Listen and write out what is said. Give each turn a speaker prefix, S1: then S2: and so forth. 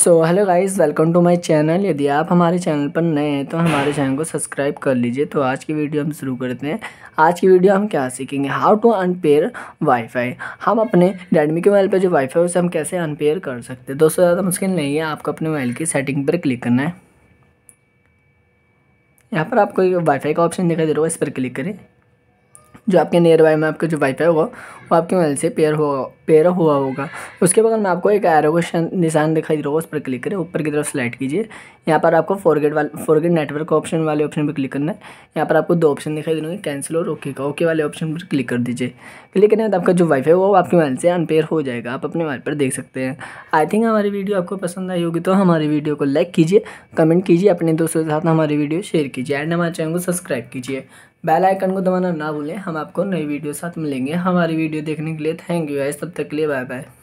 S1: so hello guys welcome to my channel यदि आप हमारे चैनल पर नए हैं तो हमारे चैनल को सब्सक्राइब कर लीजिए तो आज की वीडियो हम शुरू करते हैं आज की वीडियो हम क्या सीखेंगे हाउ टू अनपेयर वाईफाई हम अपने रेडमी के मोबाइल पर जो वाईफाई है उसे हम कैसे अनपेयर कर सकते हैं दोस्तों ज़्यादा मुश्किल नहीं है आपको अपने मोबाइल की सेटिंग पर क्लिक करना है यहाँ पर आपको वाईफाई का ऑप्शन दिखाई दे रहा है इस पर क्लिक करें जो आपके नियर बाय में आपका जो वाईफाई होगा वो आपके मोबाइल से पेयर होगा पेयर हुआ होगा उसके बगल में आपको एक एरो का निशान दिखाई दे रहा होगा उस पर क्लिक करें ऊपर की तरफ स्लाइड कीजिए यहाँ पर आपको फोरगेट वाले फोरगेट नेटवर्क का ऑप्शन वाले ऑप्शन पर क्लिक करना है यहाँ पर आपको दो ऑप्शन दिखाई दे रहे होंगे कैंसिल और ओके का ओके वाले ऑप्शन पर क्लिक कर दीजिए क्लिक करने बाद आपका जो वाईफाई होगा वो आपके मोबाइल से अनपेयर हो जाएगा आप अपने मोबाइल पर देख सकते हैं आई थिंक हमारी वीडियो आपको पसंद आई होगी तो हमारी वीडियो को लाइक कीजिए कमेंट कीजिए अपने दोस्तों के साथ हमारी वीडियो शेयर कीजिए एंड हमारे चैनल को सब्सक्राइब कीजिए बेल आइकन को दबाना ना भूलें हम आपको नई वीडियो साथ मिलेंगे हमारी वीडियो देखने के लिए थैंक यू आई तब तक के लिए बाय बाय